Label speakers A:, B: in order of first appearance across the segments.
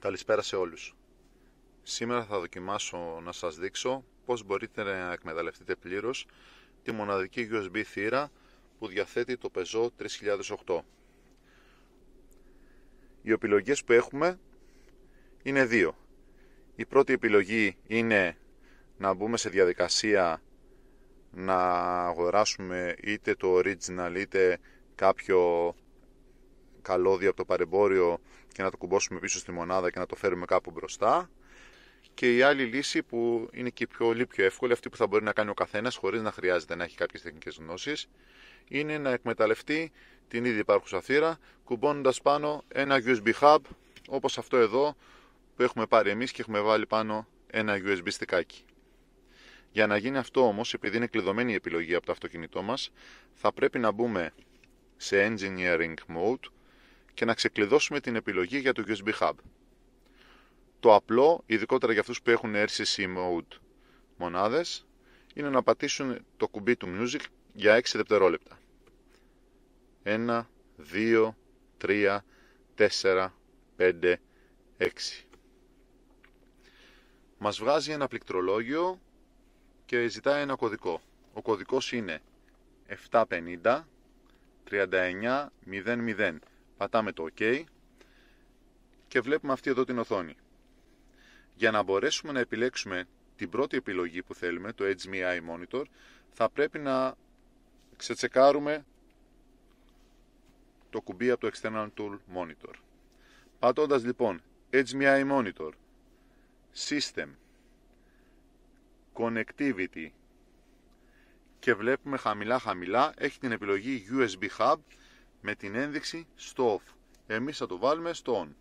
A: Καλησπέρα σε όλους. Σήμερα θα δοκιμάσω να σας δείξω πώς μπορείτε να εκμεταλλευτείτε πλήρως τη μοναδική USB θύρα που διαθέτει το Peugeot 3008. Οι επιλογές που έχουμε είναι δύο. Η πρώτη επιλογή είναι να μπούμε σε διαδικασία να αγοράσουμε είτε το original είτε κάποιο καλώδιο από το παρεμπόριο και να το κουμπώσουμε πίσω στη μονάδα και να το φέρουμε κάπου μπροστά. Και η άλλη λύση που είναι και πιο, πολύ πιο εύκολη, αυτή που θα μπορεί να κάνει ο καθένας χωρίς να χρειάζεται να έχει κάποιες τεχνικές γνώσεις, είναι να εκμεταλλευτεί την ήδη υπάρχουσα θύρα κουμπώνοντα πάνω ένα USB hub όπως αυτό εδώ που έχουμε πάρει εμείς και έχουμε βάλει πάνω ένα USB στικάκι. Για να γίνει αυτό όμως, επειδή είναι κλειδωμένη η επιλογή από το αυτοκίνητό μας, θα πρέπει να μπούμε σε engineering mode και να ξεκλειδώσουμε την επιλογή για το USB Hub. Το απλό, ειδικότερα για αυτούς που έχουν RCC Mode μονάδες, είναι να πατήσουν το κουμπί του Music για 6 δευτερόλεπτα. 1, 2, 3, 4, 5, 6. Μας βγάζει ένα πληκτρολόγιο και ζητάει ένα κωδικό. Ο κωδικός είναι 750 3900 Πατάμε το OK και βλέπουμε αυτή εδώ την οθόνη. Για να μπορέσουμε να επιλέξουμε την πρώτη επιλογή που θέλουμε, το HDMI Monitor, θα πρέπει να ξετσεκάρουμε το κουμπί από το External Tool Monitor. Πατώντας λοιπόν HDMI Monitor, System, Connectivity και βλέπουμε χαμηλά χαμηλά έχει την επιλογή USB Hub με την ένδειξη στο off. Εμείς θα το βάλουμε στο on.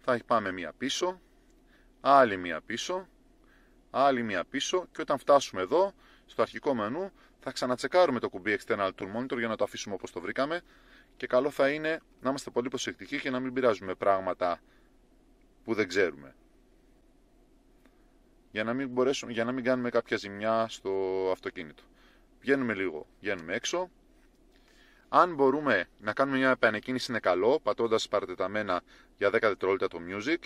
A: Θα πάμε μία πίσω, άλλη μία πίσω, άλλη μία πίσω και όταν φτάσουμε εδώ, στο αρχικό μενού, θα ξανατσεκάρουμε το κουμπί External Tool Monitor για να το αφήσουμε όπως το βρήκαμε και καλό θα είναι να είμαστε πολύ προσεκτικοί και να μην πειράζουμε πράγματα που δεν ξέρουμε. Για να μην, μπορέσουμε, για να μην κάνουμε κάποια ζημιά στο αυτοκίνητο. Βγαίνουμε λίγο, βγαίνουμε έξω. Αν μπορούμε να κάνουμε μια επανεκκίνηση είναι καλό, πατώντας παρατεταμένα για 10 δευτερόλεπτα το music,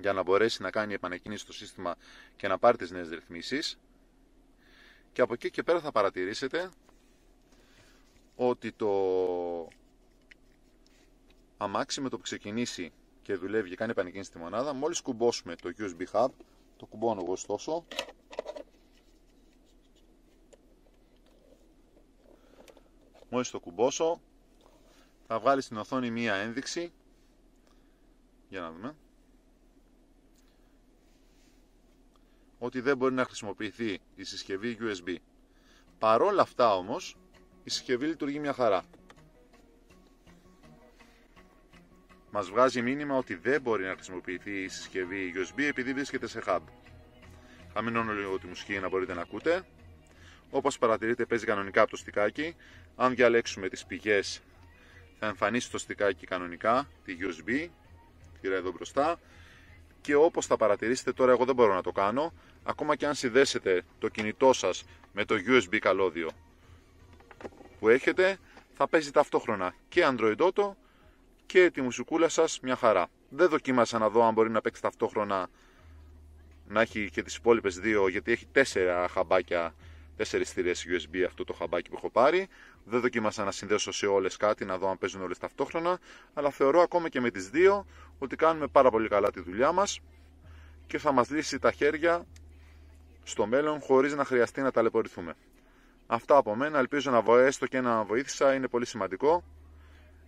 A: για να μπορέσει να κάνει επανεκκίνηση στο σύστημα και να πάρει τις νέες ρυθμίσεις. Και από εκεί και πέρα θα παρατηρήσετε ότι το αμάξι με το που ξεκινήσει και δουλεύει και κάνει επανεκκίνηση τη μονάδα, μόλις κουμπώσουμε το USB Hub, το κουμπώνω εγώ ωστόσο, Μόλις το κουμπώσω, θα βγάλει στην οθόνη μία ένδειξη. Για να δούμε. Ότι δεν μπορεί να χρησιμοποιηθεί η συσκευή USB. Παρόλα αυτά όμως, η συσκευή λειτουργεί μια χαρά. Μας βγάζει μήνυμα ότι δεν μπορεί να χρησιμοποιηθεί η συσκευή USB επειδή βρίσκεται σε hub. Θα λίγο τη μουσική να μπορείτε να ακούτε. Όπως παρατηρείτε παίζει κανονικά από το στικάκι. Αν διαλέξουμε τις πηγές θα εμφανίσει το στικάκι κανονικά, τη USB, τύρα εδώ μπροστά. Και όπως θα παρατηρήσετε, τώρα εγώ δεν μπορώ να το κάνω, ακόμα και αν συνδέσετε το κινητό σας με το USB καλώδιο που έχετε, θα παίζει ταυτόχρονα και Android Auto και τη μουσικούλα σας μια χαρά. Δεν δοκίμασα να δω αν μπορεί να παίξει ταυτόχρονα να έχει και τις υπόλοιπες δύο, γιατί έχει τέσσερα χαμπάκια 4 θηρίε USB αυτό το χαμπάκι που έχω πάρει. Δεν δοκίμασα να συνδέσω σε όλες κάτι, να δω αν παίζουν όλες ταυτόχρονα. Αλλά θεωρώ ακόμα και με τις δύο ότι κάνουμε πάρα πολύ καλά τη δουλειά μας και θα μας λύσει τα χέρια στο μέλλον χωρίς να χρειαστεί να ταλαιπωρηθούμε. Αυτά από μένα. Ελπίζω να βοηθήσω και να βοήθησα. Είναι πολύ σημαντικό.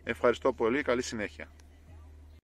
A: Ευχαριστώ πολύ. Καλή συνέχεια.